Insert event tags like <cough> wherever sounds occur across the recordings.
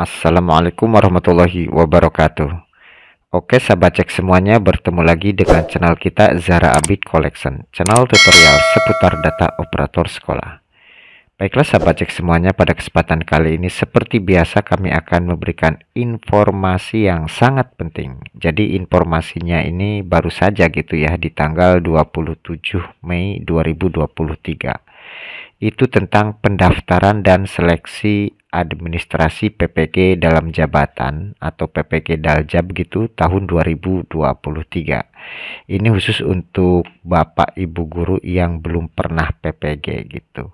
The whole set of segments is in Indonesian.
Assalamualaikum warahmatullahi wabarakatuh. Oke sahabat cek semuanya bertemu lagi dengan channel kita Zara Abid Collection Channel tutorial seputar data operator sekolah Baiklah sahabat cek semuanya pada kesempatan kali ini seperti biasa kami akan memberikan informasi yang sangat penting Jadi informasinya ini baru saja gitu ya di tanggal 27 Mei 2023 itu tentang pendaftaran dan seleksi administrasi PPG dalam jabatan atau PPG Daljab gitu tahun 2023. Ini khusus untuk Bapak Ibu guru yang belum pernah PPG gitu.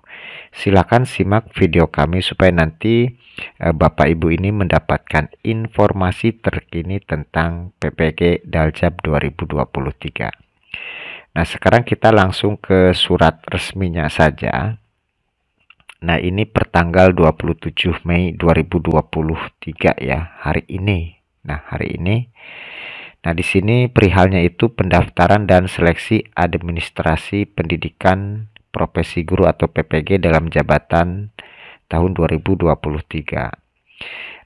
Silakan simak video kami supaya nanti eh, Bapak Ibu ini mendapatkan informasi terkini tentang PPG Daljab 2023. Nah, sekarang kita langsung ke surat resminya saja. Nah, ini pertanggal 27 Mei 2023 ya, hari ini. Nah, hari ini. Nah, di sini perihalnya itu pendaftaran dan seleksi administrasi pendidikan profesi guru atau PPG dalam jabatan tahun 2023.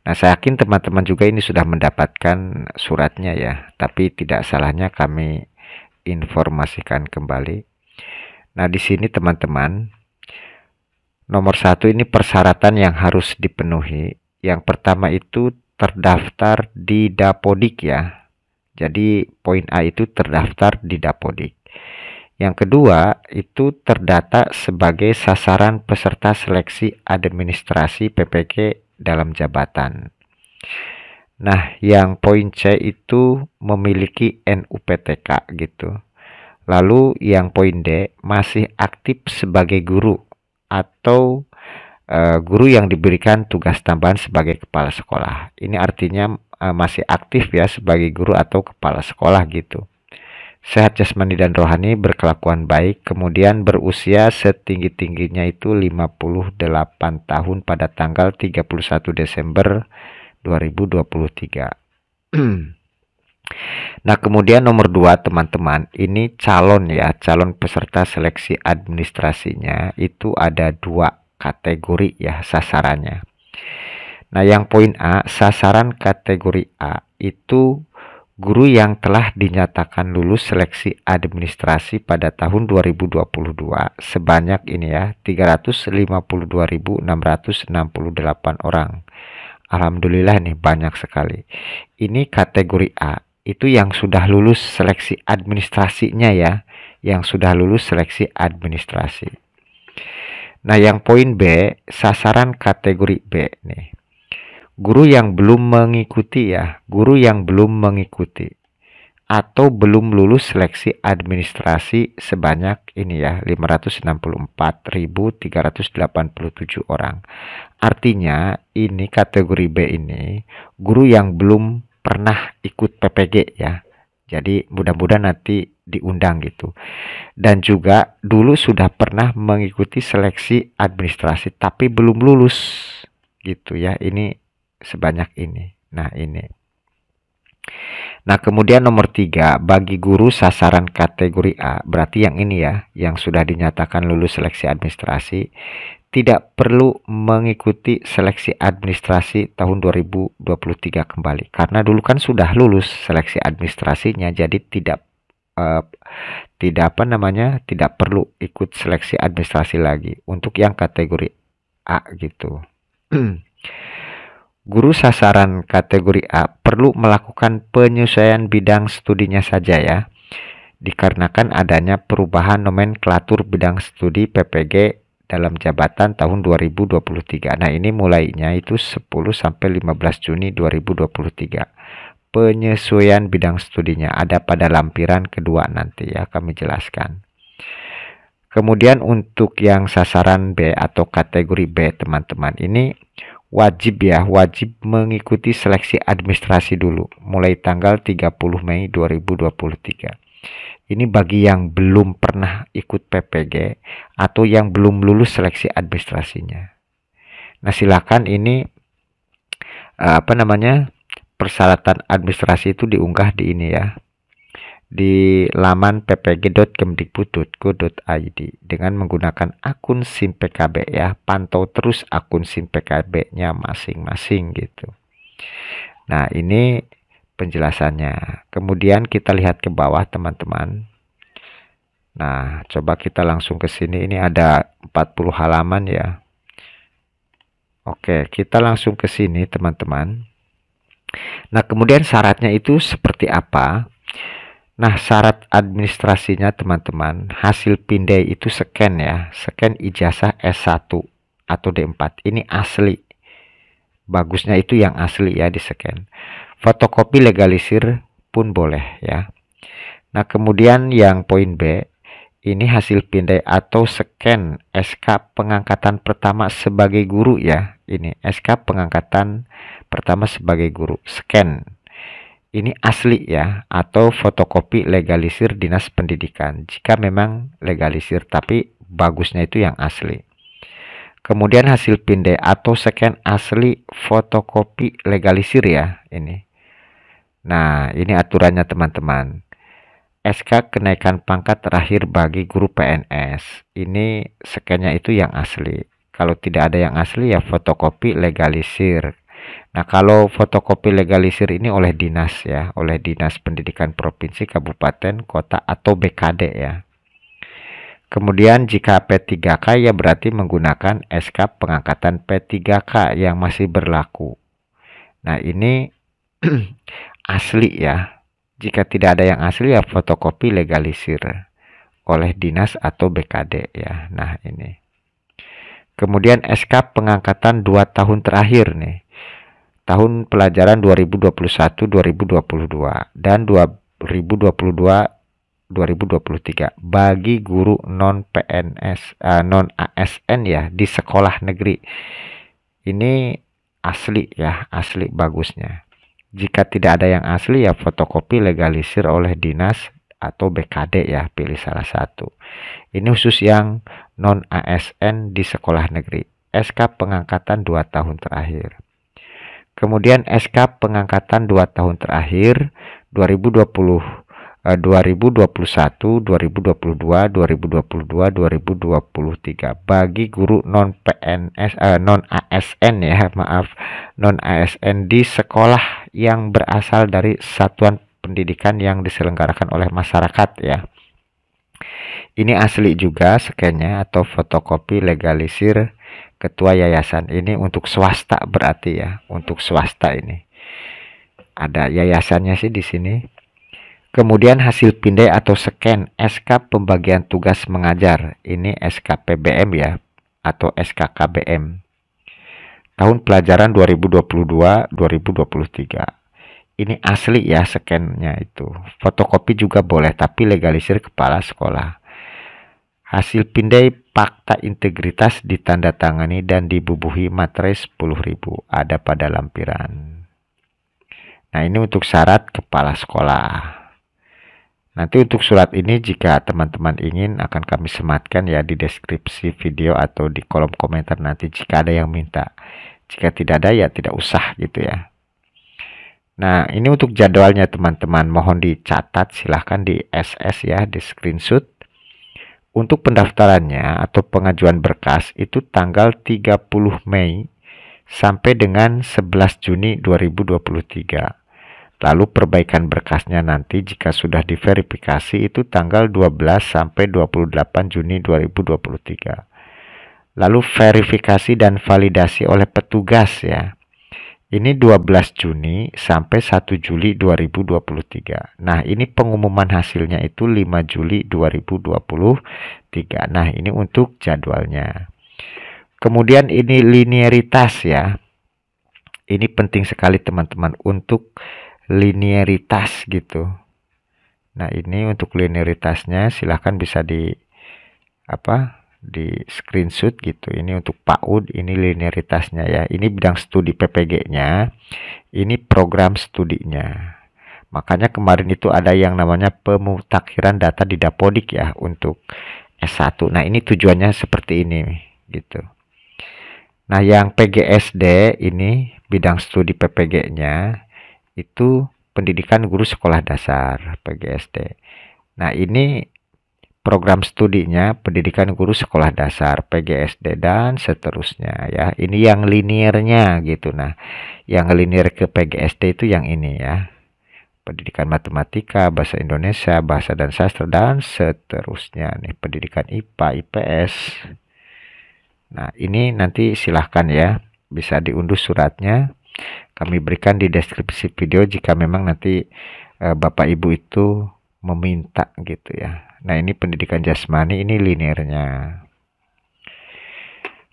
Nah, saya yakin teman-teman juga ini sudah mendapatkan suratnya ya, tapi tidak salahnya kami informasikan kembali. Nah, di sini teman-teman Nomor satu ini persyaratan yang harus dipenuhi. Yang pertama itu terdaftar di Dapodik ya. Jadi poin A itu terdaftar di Dapodik. Yang kedua itu terdata sebagai sasaran peserta seleksi administrasi PPK dalam jabatan. Nah, yang poin C itu memiliki NUPTK gitu. Lalu yang poin D masih aktif sebagai guru atau uh, guru yang diberikan tugas tambahan sebagai kepala sekolah. Ini artinya uh, masih aktif ya sebagai guru atau kepala sekolah gitu. Sehat jasmani dan rohani, berkelakuan baik, kemudian berusia setinggi-tingginya itu 58 tahun pada tanggal 31 Desember 2023. <clears throat> Nah, kemudian nomor dua, teman-teman, ini calon ya, calon peserta seleksi administrasinya itu ada dua kategori ya sasarannya. Nah, yang poin A, sasaran kategori A itu guru yang telah dinyatakan lulus seleksi administrasi pada tahun 2022 sebanyak ini ya 352.668 orang. Alhamdulillah nih banyak sekali. Ini kategori A itu yang sudah lulus seleksi administrasinya ya, yang sudah lulus seleksi administrasi. Nah, yang poin B, sasaran kategori B nih. Guru yang belum mengikuti ya, guru yang belum mengikuti atau belum lulus seleksi administrasi sebanyak ini ya 564.387 orang. Artinya ini kategori B ini guru yang belum pernah ikut PPG ya. Jadi mudah-mudahan nanti diundang gitu. Dan juga dulu sudah pernah mengikuti seleksi administrasi tapi belum lulus gitu ya. Ini sebanyak ini. Nah ini. Nah kemudian nomor tiga bagi guru sasaran kategori A berarti yang ini ya yang sudah dinyatakan lulus seleksi administrasi tidak perlu mengikuti seleksi administrasi tahun 2023 kembali karena dulu kan sudah lulus seleksi administrasinya jadi tidak eh, tidak apa namanya tidak perlu ikut seleksi administrasi lagi untuk yang kategori A gitu. <clears throat> Guru sasaran kategori A perlu melakukan penyesuaian bidang studinya saja ya, dikarenakan adanya perubahan nomenklatur bidang studi PPG dalam jabatan tahun 2023. Nah, ini mulainya itu 10 sampai 15 Juni 2023. Penyesuaian bidang studinya ada pada lampiran kedua nanti ya, kami jelaskan. Kemudian untuk yang sasaran B atau kategori B teman-teman ini wajib ya, wajib mengikuti seleksi administrasi dulu mulai tanggal 30 Mei 2023. Ini bagi yang belum pernah ikut PPG atau yang belum lulus seleksi administrasinya. Nah, silakan ini eh, apa namanya? persyaratan administrasi itu diunggah di ini ya. di laman ppg.kemdikbud.go.id dengan menggunakan akun SIM PKB ya. Pantau terus akun SIM PKB-nya masing-masing gitu. Nah, ini penjelasannya. Kemudian kita lihat ke bawah teman-teman. Nah, coba kita langsung ke sini. Ini ada 40 halaman ya. Oke, kita langsung ke sini teman-teman. Nah, kemudian syaratnya itu seperti apa? Nah, syarat administrasinya teman-teman, hasil pindai itu scan ya, scan ijazah S1 atau D4. Ini asli. Bagusnya itu yang asli ya di scan fotokopi legalisir pun boleh ya. Nah, kemudian yang poin B, ini hasil pindai atau scan SK pengangkatan pertama sebagai guru ya. Ini SK pengangkatan pertama sebagai guru, scan. Ini asli ya atau fotokopi legalisir Dinas Pendidikan. Jika memang legalisir tapi bagusnya itu yang asli. Kemudian hasil pindai atau scan asli fotokopi legalisir ya ini Nah, ini aturannya teman-teman. SK kenaikan pangkat terakhir bagi guru PNS. Ini skennya itu yang asli. Kalau tidak ada yang asli ya fotokopi legalisir. Nah, kalau fotokopi legalisir ini oleh dinas ya, oleh Dinas Pendidikan Provinsi, Kabupaten, Kota atau BKD ya. Kemudian jika P3K ya berarti menggunakan SK pengangkatan P3K yang masih berlaku. Nah, ini <clears throat> eh, asli ya. Jika tidak ada yang asli ya fotokopi legalisir oleh dinas atau BKD ya. Nah, ini. Kemudian SK pengangkatan dua tahun terakhir nih. Tahun pelajaran 2021-2022 dan 2022-2023 bagi guru non PNS uh, eh, non ASN ya di sekolah negeri. Ini asli ya, asli bagusnya. Jika tidak ada yang asli ya fotokopi legalisir oleh dinas atau BKD ya, pilih salah satu. Ini khusus yang non ASN di sekolah negeri. SK pengangkatan 2 tahun terakhir. Kemudian SK pengangkatan 2 tahun terakhir 2020 2021, 2022, 2022, 2023 bagi guru non PNS uh, eh, non ASN ya, <laughs> maaf, non ASN di sekolah yang berasal dari satuan pendidikan yang diselenggarakan oleh masyarakat ya. Ini asli juga scan atau fotokopi legalisir ketua yayasan ini untuk swasta berarti ya, untuk swasta ini. Ada yayasannya sih di sini Kemudian hasil pindai atau scan SK pembagian tugas mengajar. Ini SKPBM ya atau SKKBM. Tahun pelajaran 2022-2023. Ini asli ya scannya itu. Fotokopi juga boleh tapi legalisir kepala sekolah. Hasil pindai fakta integritas ditandatangani dan dibubuhi materai 10.000 ada pada lampiran. Nah, ini untuk syarat kepala sekolah. Nanti untuk surat ini jika teman-teman ingin akan kami sematkan ya di deskripsi video atau di kolom komentar nanti jika ada yang minta. Jika tidak ada ya tidak usah gitu ya. Nah ini untuk jadwalnya teman-teman mohon dicatat silahkan di SS ya di screenshot. Untuk pendaftarannya atau pengajuan berkas itu tanggal 30 Mei sampai dengan 11 Juni 2023 Lalu perbaikan berkasnya nanti jika sudah diverifikasi itu tanggal 12 sampai 28 Juni 2023. Lalu verifikasi dan validasi oleh petugas ya. Ini 12 Juni sampai 1 Juli 2023. Nah, ini pengumuman hasilnya itu 5 Juli 2023. Nah, ini untuk jadwalnya. Kemudian ini linearitas ya. Ini penting sekali teman-teman untuk linearitas gitu. Nah, ini untuk linearitasnya silahkan bisa di apa? di screenshot gitu. Ini untuk PAUD, ini linearitasnya ya. Ini bidang studi PPG-nya. Ini program studinya. Makanya kemarin itu ada yang namanya pemutakhiran data di Dapodik ya untuk S1. Nah, ini tujuannya seperti ini gitu. Nah, yang PGSD ini bidang studi PPG-nya itu pendidikan guru sekolah dasar PGSD. Nah, ini program studinya pendidikan guru sekolah dasar PGSD dan seterusnya ya. Ini yang liniernya gitu. Nah, yang linier ke PGSD itu yang ini ya. Pendidikan matematika, bahasa Indonesia, bahasa dan sastra dan seterusnya nih. Pendidikan IPA, IPS. Nah, ini nanti silahkan ya bisa diunduh suratnya kami berikan di deskripsi video jika memang nanti uh, Bapak Ibu itu meminta gitu ya. Nah, ini pendidikan jasmani ini linernya.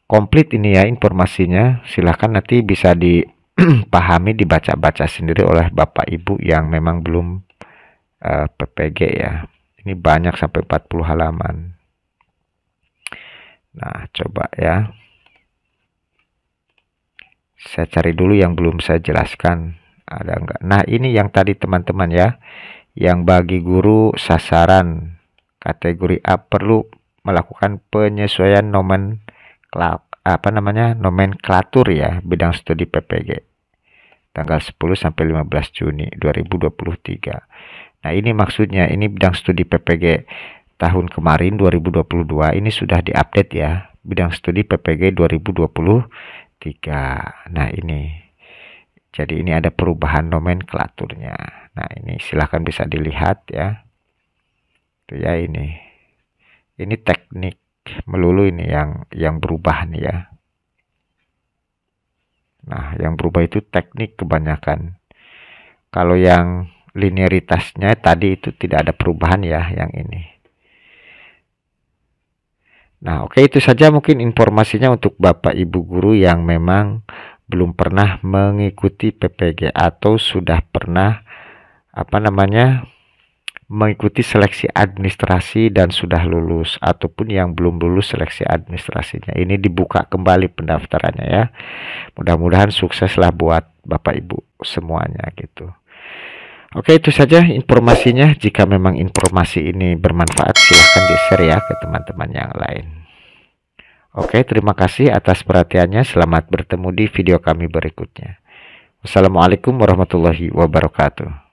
Komplit ini ya informasinya. Silahkan nanti bisa dipahami, <clears throat> dibaca-baca sendiri oleh Bapak Ibu yang memang belum uh, eh, PPG ya. Ini banyak sampai 40 halaman. Nah, coba ya. Saya cari dulu yang belum saya jelaskan. Ada enggak? Nah, ini yang tadi teman-teman ya. Yang bagi guru sasaran kategori A perlu melakukan penyesuaian nomen apa namanya? nomenklatur ya bidang studi PPG tanggal 10 sampai 15 Juni 2023. Nah, ini maksudnya ini bidang studi PPG tahun kemarin 2022 ini sudah diupdate ya, bidang studi PPG 2020 3. Nah, ini. Jadi ini ada perubahan nomenklaturnya. Nah, ini silahkan bisa dilihat ya. Itu ya ini. Ini teknik melulu ini yang yang berubah nih ya. Nah, yang berubah itu teknik kebanyakan. Kalau yang linearitasnya tadi itu tidak ada perubahan ya yang ini. Nah, oke okay, itu saja mungkin informasinya untuk Bapak Ibu guru yang memang belum pernah mengikuti PPG atau sudah pernah apa namanya mengikuti seleksi administrasi dan sudah lulus ataupun yang belum lulus seleksi administrasinya. Ini dibuka kembali pendaftarannya ya. Mudah-mudahan sukseslah buat Bapak Ibu semuanya gitu. Oke itu saja informasinya jika memang informasi ini bermanfaat silahkan di share ya ke teman-teman yang lain Oke terima kasih atas perhatiannya selamat bertemu di video kami berikutnya Wassalamualaikum warahmatullahi wabarakatuh